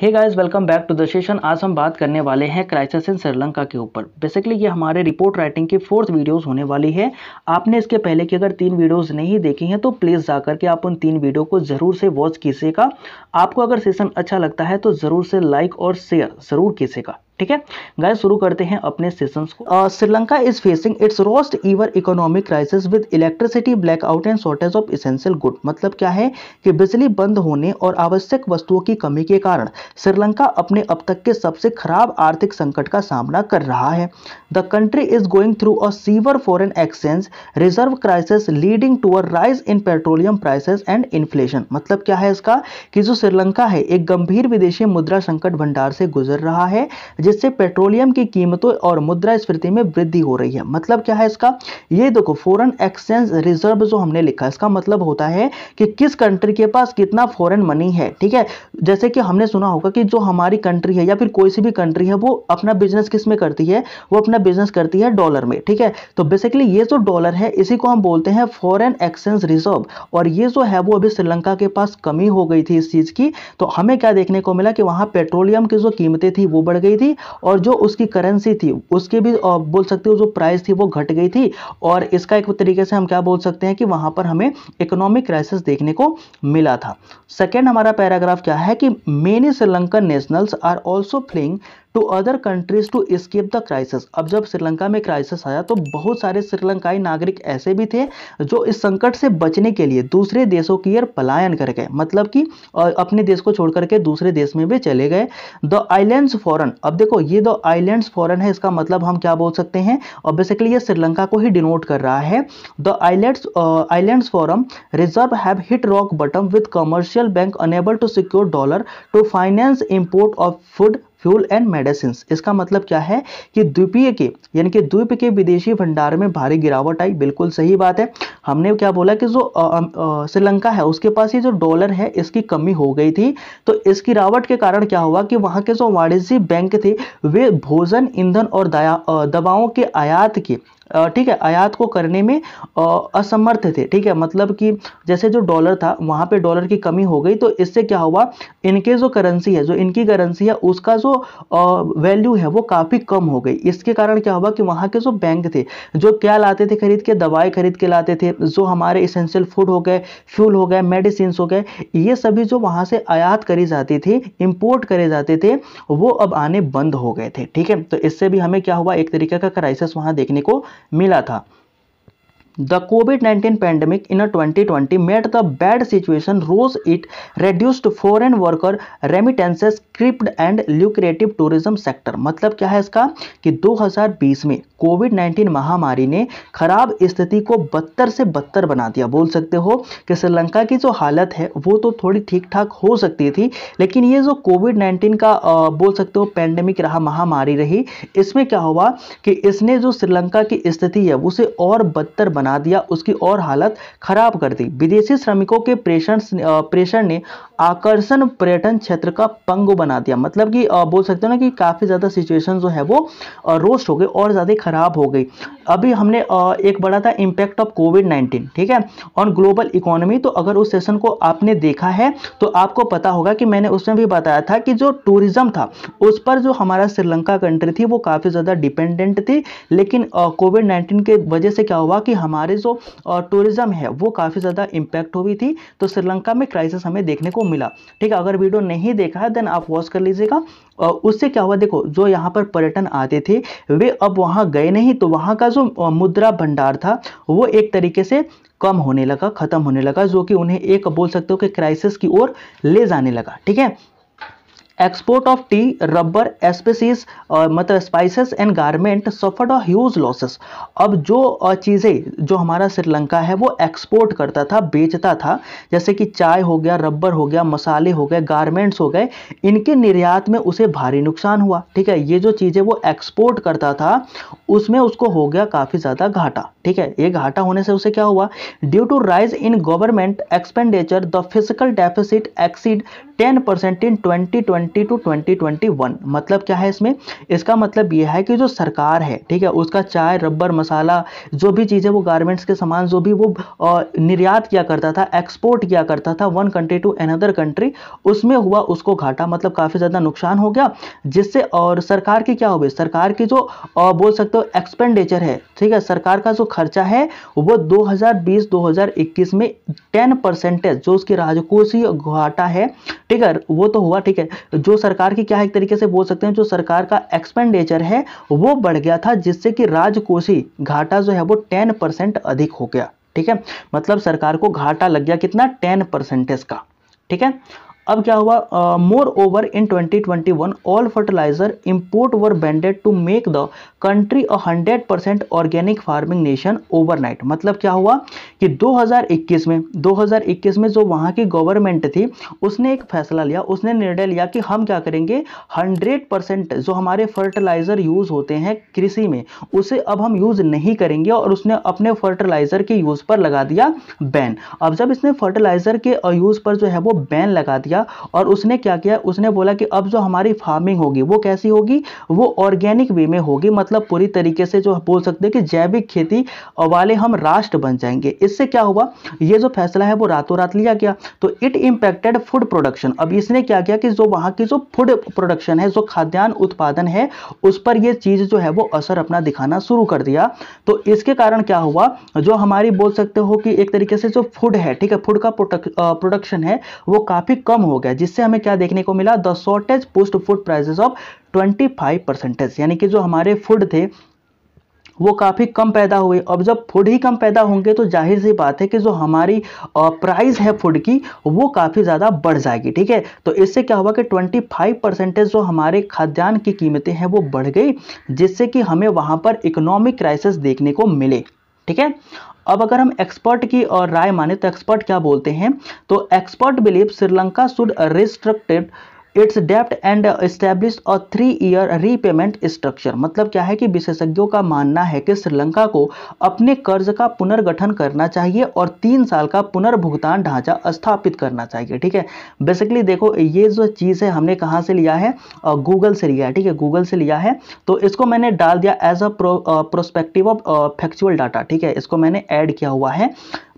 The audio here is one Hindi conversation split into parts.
hey guys welcome back to the session आज हम बात करने वाले हैं क्राइसिस इन श्रीलंका के ऊपर बेसिकली ये हमारे रिपोर्ट राइटिंग की फोर्थ वीडियोस होने वाली है आपने इसके पहले की अगर तीन वीडियोस नहीं देखी हैं तो प्लीज़ जाकर के आप उन तीन वीडियो को ज़रूर से वॉच कीजिएगा आपको अगर सेशन अच्छा लगता है तो ज़रूर से लाइक और शेयर ज़रूर कीजिएगा ठीक है गाय शुरू करते हैं अपने सेशंस को Sri Lanka is facing its worst ever economic crisis with electricity blackout and shortage of essential good मतलब क्या है कि बिजली बंद होने और आवश्यक वस्तुओं की कमी के कारण श्रीलंका अपने अब तक के सबसे खराब आर्थिक संकट का सामना कर रहा है the country is going through a severe foreign exchange reserve crisis leading to a rise in petroleum prices and inflation मतलब क्या है इसका कि जो श्रीलंका है एक गंभीर विदेशी मुद्रा संकट भंडार से गुजर रहा है जिससे पेट्रोलियम की कीमतों और मुद्रा स्फीति में वृद्धि हो रही है मतलब क्या है इसका ये देखो फॉरेन एक्सचेंज रिजर्व जो हमने लिखा इसका मतलब होता है कि किस कंट्री के पास कितना फॉरेन मनी है ठीक है जैसे कि हमने सुना होगा कि जो हमारी कंट्री है या फिर कोई सी भी कंट्री है वो अपना बिजनेस किस में करती है वो अपना बिजनेस करती है डॉलर में ठीक है तो बेसिकली ये जो डॉलर है इसी को हम बोलते हैं फॉरेन एक्सचेंज रिजर्व और ये जो है वो अभी श्रीलंका के पास कमी हो गई थी इस चीज़ की तो हमें क्या देखने को मिला कि वहाँ पेट्रोलियम की जो कीमतें थी वो बढ़ गई थी और जो उसकी करेंसी थी उसकी भी बोल सकते हो जो प्राइस थी वो घट गई थी और इसका एक तरीके से हम क्या बोल सकते हैं कि वहां पर हमें इकोनॉमिक क्राइसिस देखने को मिला था सेकेंड हमारा पैराग्राफ क्या है कि many Sri Lankan nationals are also fleeing to other countries to escape the crisis अब जब श्रीलंका में क्राइसिस आया तो बहुत सारे श्रीलंकाई नागरिक ऐसे भी थे जो इस संकट से बचने के लिए दूसरे देशों की ओर पलायन कर गए मतलब कि अपने देश को छोड़कर के दूसरे देश में भी चले गए द आइलैंड्स फॉरन अब देखो ये द आइलैंड्स फॉरन है इसका मतलब हम क्या बोल सकते हैं और बेसिकली ये श्रीलंका को ही डिनोट कर रहा है the islands islands forex reserve have hit rock bottom with commercial bank unable to secure dollar to finance import of food fuel and medicine इसका मतलब क्या है कि द्वीपीय के यानी कि द्वीप के विदेशी भंडार में भारी गिरावट आई बिल्कुल सही बात है हमने क्या बोला कि जो श्रीलंका है उसके पास ये जो डॉलर है इसकी कमी हो गई थी तो इस गिरावट के कारण क्या हुआ कि वहाँ के जो वाणिज्य बैंक थे वे भोजन ईंधन और दवाओं के आयात के ठीक है आयात को करने में असमर्थ थे ठीक है मतलब कि जैसे जो डॉलर था वहाँ पे डॉलर की कमी हो गई तो इससे क्या हुआ इनके जो करेंसी है जो इनकी करेंसी है उसका जो वैल्यू है वो काफ़ी कम हो गई इसके कारण क्या हुआ कि वहाँ के जो बैंक थे जो क्या लाते थे खरीद के दवाई खरीद के लाते थे जो हमारे इसेंशियल फूड हो गए फ्यूल हो गए मेडिसिन हो गए ये सभी जो वहाँ से आयात करी जाती थी इम्पोर्ट करे जाते थे वो अब आने बंद हो गए थे ठीक है तो इससे भी हमें क्या हुआ एक तरीके का क्राइसिस वहाँ देखने को मिला था the COVID nineteen pandemic in twenty twenty made the bad situation worse it reduced foreign worker remittances crippled and lucrative tourism sector मतलब क्या है इसका कि दो हजार बीस में कोविड 19 महामारी ने खराब स्थिति को बदतर से बदतर बना दिया बोल सकते हो कि श्रीलंका की जो हालत है वो तो थोड़ी ठीक ठाक हो सकती थी लेकिन ये जो कोविड 19 का आ, बोल सकते हो पैंडमिक रहा महामारी रही इसमें क्या हुआ कि इसने जो श्रीलंका की स्थिति है उसे और बदतर बना दिया उसकी और हालत खराब कर दी विदेशी श्रमिकों के प्रेशर प्रेशर ने आकर्षण पर्यटन क्षेत्र का पंग बना दिया मतलब कि बोल सकते हो ना कि काफ़ी ज़्यादा सिचुएशन जो है वो रोस्ट हो गई और ज़्यादा ख़राब हो गई अभी हमने एक बड़ा था इम्पैक्ट ऑफ कोविड नाइन्टीन ठीक है ऑन ग्लोबल इकोनॉमी तो अगर उस सेशन को आपने देखा है तो आपको पता होगा कि मैंने उसमें भी बताया था कि जो टूरिज़्म था उस पर जो हमारा श्रीलंका कंट्री थी वो काफ़ी ज़्यादा डिपेंडेंट थी लेकिन कोविड नाइन्टीन के वजह से क्या हुआ कि हमारे जो टूरिज़्म है वो काफ़ी ज़्यादा इम्पैक्ट हुई थी तो श्रीलंका में क्राइसिस हमें देखने को मिला ठीक है अगर वीडियो नहीं देखा है देन आप वॉच कर लीजिएगा उससे क्या हुआ देखो जो यहाँ पर पर्यटन आते थे वे अब वहाँ गए नहीं तो वहाँ का जो मुद्रा भंडार था वो एक तरीके से कम होने लगा खत्म होने लगा जो कि उन्हें एक बोल सकते हो कि क्राइसिस की ओर ले जाने लगा ठीक है export of tea rubber spices मतलब स्पाइसेस एंड गारमेंट सफर्ड और ह्यूज लॉसेस अब जो uh, चीज़ें जो हमारा श्रीलंका है वो एक्सपोर्ट करता था बेचता था जैसे कि चाय हो गया रबर हो गया मसाले हो गए गारमेंट्स हो गए इनके निर्यात में उसे भारी नुकसान हुआ ठीक है ये जो चीज़ें वो एक्सपोर्ट करता था उसमें उसको हो गया काफ़ी ज़्यादा घाटा ठीक है ये घाटा होने से उसे क्या हुआ due to rise in government expenditure the fiscal deficit exceed 10 percent in 2020 to 2021 मतलब क्या है इसमें इसका मतलब ये है कि जो सरकार है ठीक है उसका चाय रबर मसाला जो भी चीज़ें वो गारमेंट्स के सामान जो भी वो निर्यात किया करता था एक्सपोर्ट किया करता था one country to another country उसमें हुआ उसको घाटा मतलब काफ़ी ज़्यादा नुकसान हो गया जिससे और सरकार की क्या हो गई सरकार की जो बोल सकते हो एक्सपेंडिचर है ठीक है सरकार का जो खर्चा है वो 2020-2021 में 10 परसेंटेज जो उसकी राजकोषीय घाटा है ठीक है वो तो हुआ ठीक है जो सरकार की क्या एक तरीके से बोल सकते हैं जो सरकार का एक्सपेंडिचर है वो बढ़ गया था जिससे कि राजकोषीय घाटा जो है वो टेन परसेंट अधिक हो गया ठीक है मतलब सरकार को घाटा लग गया कितना टेन परसेंटेज का ठीक है अब क्या हुआ moreover in 2021 all fertiliser import were banned to make the country a 100 percent organic farming nation overnight मतलब क्या हुआ कि 2021 में 2021 में जो वहाँ की गवर्नमेंट थी उसने एक फैसला लिया उसने निर्णय लिया कि हम क्या करेंगे 100 परसेंट जो हमारे फर्टिलाइज़र यूज़ होते हैं कृषि में उसे अब हम यूज़ नहीं करेंगे और उसने अपने फर्टिलाइज़र के यूज़ पर लगा दिया बैन अब जब इसने फर्टिलाइज़र के यूज़ पर जो है वो बैन लगा दिया किया और उसने क्या किया उसने बोला कि अब जो हमारी फार्मिंग होगी वो कैसी होगी वो ऑर्गेनिक वे में होगी मतलब पूरी तरीके से जो बोल सकते हैं कि जैविक खेती वाले हम राष्ट्र बन जाएंगे इससे क्या हुआ ये जो फैसला है वो रातों रात लिया गया तो इट इम्पैक्टेड फूड प्रोडक्शन अब इसने क्या किया कि जो वहाँ की जो फूड प्रोडक्शन है जो खाद्यान्न उत्पादन है उस पर यह चीज़ जो है वो असर अपना दिखाना शुरू कर दिया तो इसके कारण क्या हुआ जो हमारी बोल सकते हो कि एक तरीके से जो फूड है ठीक है फूड का प्रोडक्शन है वो काफ़ी कम हो गया जिससे हमें क्या देखने को मिला the shortage post food prices of 25 percentage यानी कि जो हमारे फूड थे वो काफ़ी कम पैदा हुए अब जब फूड ही कम पैदा होंगे तो जाहिर सी बात है कि जो हमारी प्राइस है फूड की वो काफ़ी ज़्यादा बढ़ जाएगी ठीक है तो इससे क्या हुआ कि 25 परसेंटेज जो हमारे खाद्यान्न की कीमतें हैं वो बढ़ गई जिससे कि हमें वहाँ पर इकोनॉमिक क्राइसिस देखने को मिले ठीक है अब अगर हम एक्सपर्ट की और राय माने तो एक्सपर्ट क्या बोलते हैं तो expert believe Sri Lanka should restricted its डेप्ट and establish a three year repayment structure मतलब क्या है कि विशेषज्ञों का मानना है कि श्रीलंका को अपने कर्ज का पुनर्गठन करना चाहिए और तीन साल का पुनर्भुगतान ढांचा स्थापित करना चाहिए ठीक है बेसिकली देखो ये जो चीज़ है हमने कहाँ से लिया है गूगल से लिया है ठीक है गूगल से लिया है तो इसको मैंने डाल दिया as a prospective of factual data ठीक है इसको मैंने ऐड किया हुआ है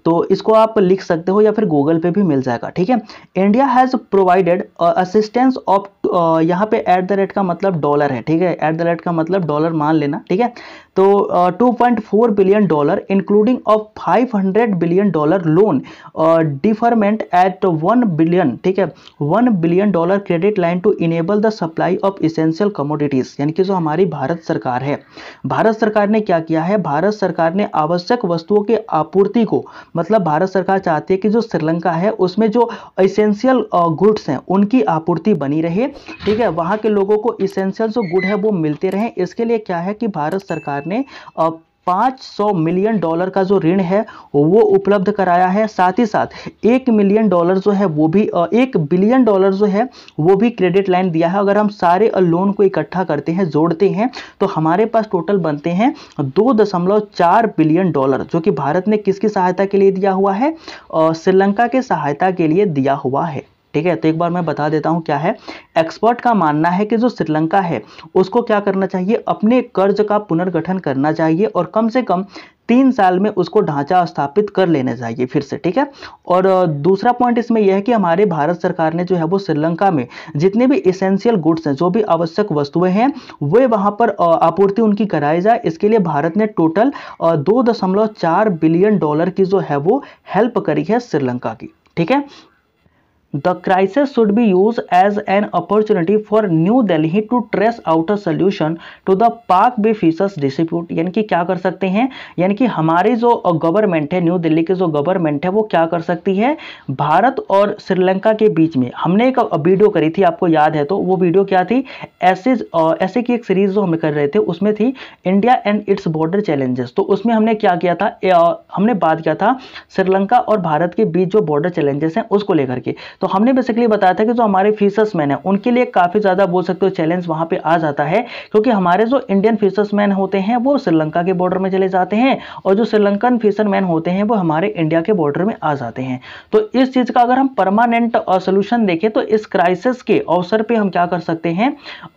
तो इसको आप लिख सकते हो या फिर गूगल पे भी मिल जाएगा ठीक है India has provided assistance of यहाँ पे एट द रेट का मतलब डॉलर है ठीक है एट द रेट का मतलब डॉलर मान लेना ठीक है तो two point four billion dollar including of five hundred billion dollar loan deferment at one billion ठीक है one billion dollar credit line to enable the supply of essential commodities यानी कि जो हमारी भारत सरकार है भारत सरकार ने क्या किया है भारत सरकार ने आवश्यक वस्तुओं की आपूर्ति को मतलब भारत सरकार चाहती है कि जो श्रीलंका है उसमें जो इसेंशियल गुड्स हैं उनकी आपूर्ति बनी रहे ठीक है वहाँ के लोगों को इसेंशियल जो गुड है वो मिलते रहे इसके लिए क्या है कि भारत सरकार ने पाँच सौ मिलियन डॉलर का जो ऋण है वो उपलब्ध कराया है साथ ही साथ एक मिलियन डॉलर जो है वो भी एक बिलियन डॉलर जो है वो भी क्रेडिट लाइन दिया है अगर हम सारे लोन को इकट्ठा करते हैं जोड़ते हैं तो हमारे पास टोटल बनते हैं दो दशमलव चार बिलियन डॉलर जो कि भारत ने किसकी सहायता के लिए दिया हुआ है श्रीलंका के सहायता के लिए दिया हुआ है ठीक है तो एक बार मैं बता देता हूं क्या है एक्सपर्ट का मानना है कि जो श्रीलंका है उसको क्या करना चाहिए अपने कर्ज का पुनर्गठन करना चाहिए और कम से कम तीन साल में उसको ढांचा स्थापित कर लेना चाहिए फिर से ठीक है और दूसरा पॉइंट इसमें यह है कि हमारे भारत सरकार ने जो है वो श्रीलंका में जितने भी इसेंशियल गुड्स हैं जो भी आवश्यक वस्तुएं हैं वे वहां पर आपूर्ति उनकी कराई जाए इसके लिए भारत ने टोटल दो दशमलव चार बिलियन डॉलर की जो है वो हेल्प करी है श्रीलंका की ठीक है the crisis should be use as an opportunity for new Delhi to trace out a solution to the Palk Bay fisheries dispute यानी कि क्या कर सकते हैं यानी कि हमारी जो गवर्नमेंट है न्यू दिल्ली की जो गवर्नमेंट है वो क्या कर सकती है भारत और श्रीलंका के बीच में हमने एक वीडियो करी थी आपको याद है तो वो वीडियो क्या थी ऐसे ऐसे की एक सीरीज जो हम कर रहे थे उसमें थी India and its border challenges तो उसमें हमने क्या किया था हमने बात किया था श्रीलंका और भारत के बीच जो बॉर्डर चैलेंजेस हैं उसको लेकर के तो हमने बेसिकली बताया था कि जो हमारे फीसर्स मैन है उनके लिए काफ़ी ज़्यादा बोल सकते हो चैलेंज वहाँ पर आ जाता है क्योंकि हमारे जो इंडियन फीसर्स मैन होते हैं वो श्रीलंका के बॉर्डर में चले जाते हैं और जो श्रीलंकन फीसर मैन होते हैं वो हमारे इंडिया के बॉर्डर में आ जाते हैं तो इस चीज़ का अगर हम परमानेंट सोल्यूशन देखें तो इस क्राइसिस के अवसर पर हम क्या कर सकते हैं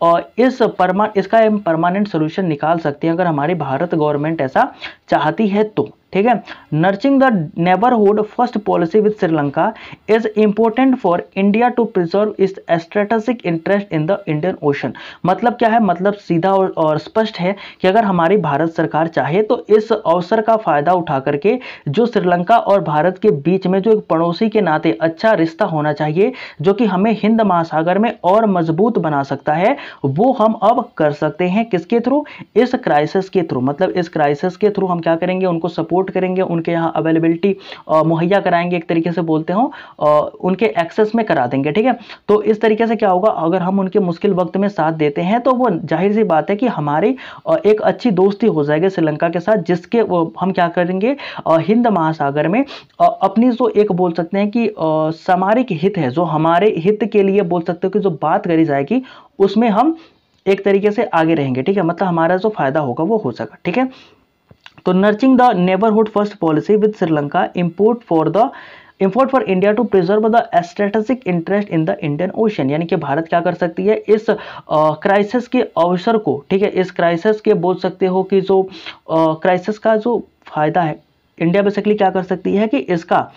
और इस परमा इसका हम परमानेंट सोल्यूशन निकाल सकते हैं अगर हमारे भारत गवर्नमेंट ऐसा चाहती है तो ठीक है nurturing the neighbourhood first policy with Sri Lanka is important for India to preserve its strategic interest in the Indian ocean मतलब क्या है मतलब सीधा और, और स्पष्ट है कि अगर हमारी भारत सरकार चाहे तो इस अवसर का फायदा उठा करके जो श्रीलंका और भारत के बीच में जो एक पड़ोसी के नाते अच्छा रिश्ता होना चाहिए जो कि हमें हिंद महासागर में और मजबूत बना सकता है वो हम अब कर सकते हैं किसके थ्रू इस क्राइसिस के थ्रू मतलब इस क्राइसिस के थ्रू हम क्या करेंगे उनको सपोर्ट सपोर्ट करेंगे उनके यहाँ अवेलेबिलिटी मुहैया कराएंगे एक तरीके से बोलते हो उनके एक्सेस में करा देंगे ठीक है तो इस तरीके से क्या होगा अगर हम उनके मुश्किल वक्त में साथ देते हैं तो वो जाहिर सी बात है कि हमारी एक अच्छी दोस्ती हो जाएगी श्रीलंका के साथ जिसके हम क्या करेंगे हिंद महासागर में अपनी जो एक बोल सकते हैं कि सामारिक हित है जो हमारे हित के लिए बोल सकते हो कि जो बात करी जाएगी उसमें हम एक तरीके से आगे रहेंगे ठीक है मतलब हमारा जो फायदा होगा वो हो सका ठीक है तो nurturing the neighbourhood first policy with Sri Lanka import for the import for India to preserve the strategic interest in the Indian ocean यानी कि भारत क्या कर सकती है इस क्राइसिस के अवसर को ठीक है इस क्राइसिस के बोल सकते हो कि जो क्राइसिस का जो फायदा है इंडिया बेसिकली क्या कर सकती है कि इसका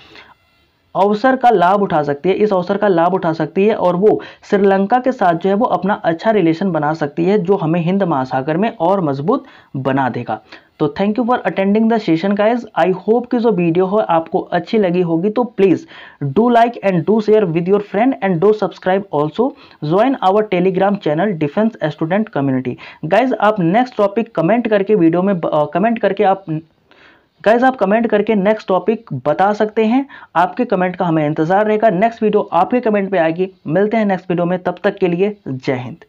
अवसर का लाभ उठा सकती है इस अवसर का लाभ उठा सकती है और वो श्रीलंका के साथ जो है वो अपना अच्छा रिलेशन बना सकती है जो हमें हिंद महासागर में और मजबूत बना देगा तो thank you for attending the session guys I hope कि जो वीडियो है आपको अच्छी लगी होगी तो please do like and do share with your friend and do subscribe also join our Telegram channel defence student community guys आप नेक्स्ट टॉपिक कमेंट करके वीडियो में कमेंट करके आप गाइज आप कमेंट करके नेक्स्ट टॉपिक बता सकते हैं आपके कमेंट का हमें इंतजार रहेगा नेक्स्ट वीडियो आपके कमेंट पे आएगी मिलते हैं नेक्स्ट वीडियो में तब तक के लिए जय हिंद